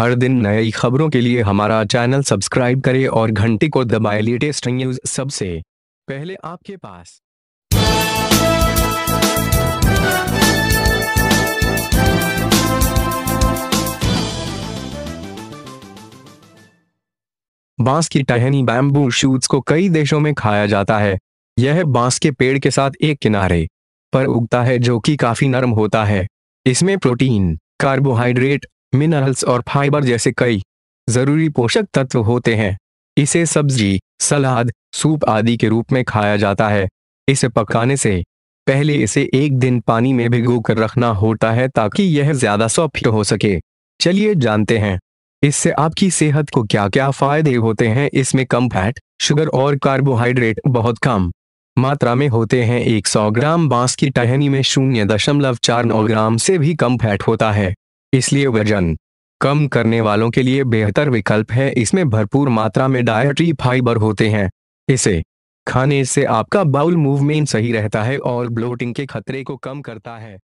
हर दिन नई खबरों के लिए हमारा चैनल सब्सक्राइब करें और घंटी को दबाए लेटेस्ट न्यूज सबसे पहले आपके पास बांस की टहनी बैम्बू शूट्स को कई देशों में खाया जाता है यह बांस के पेड़ के साथ एक किनारे पर उगता है जो कि काफी नरम होता है इसमें प्रोटीन कार्बोहाइड्रेट मिनरल्स और फाइबर जैसे कई जरूरी पोषक तत्व होते हैं इसे सब्जी सलाद सूप आदि के रूप में खाया जाता है इसे पकाने से पहले इसे एक दिन पानी में भिगो कर रखना होता है ताकि यह ज्यादा सॉफ्ट हो सके चलिए जानते हैं इससे आपकी सेहत को क्या क्या फायदे होते हैं इसमें कम फैट शुगर और कार्बोहाइड्रेट बहुत कम मात्रा में होते हैं 100 ग्राम बांस की टहनी में शून्य दशमलव चार नौ ग्राम से भी कम फैट होता है इसलिए वजन कम करने वालों के लिए बेहतर विकल्प है इसमें भरपूर मात्रा में डायट्री फाइबर होते हैं इसे खाने से आपका बाउल मूवमेंट सही रहता है और ब्लोटिंग के खतरे को कम करता है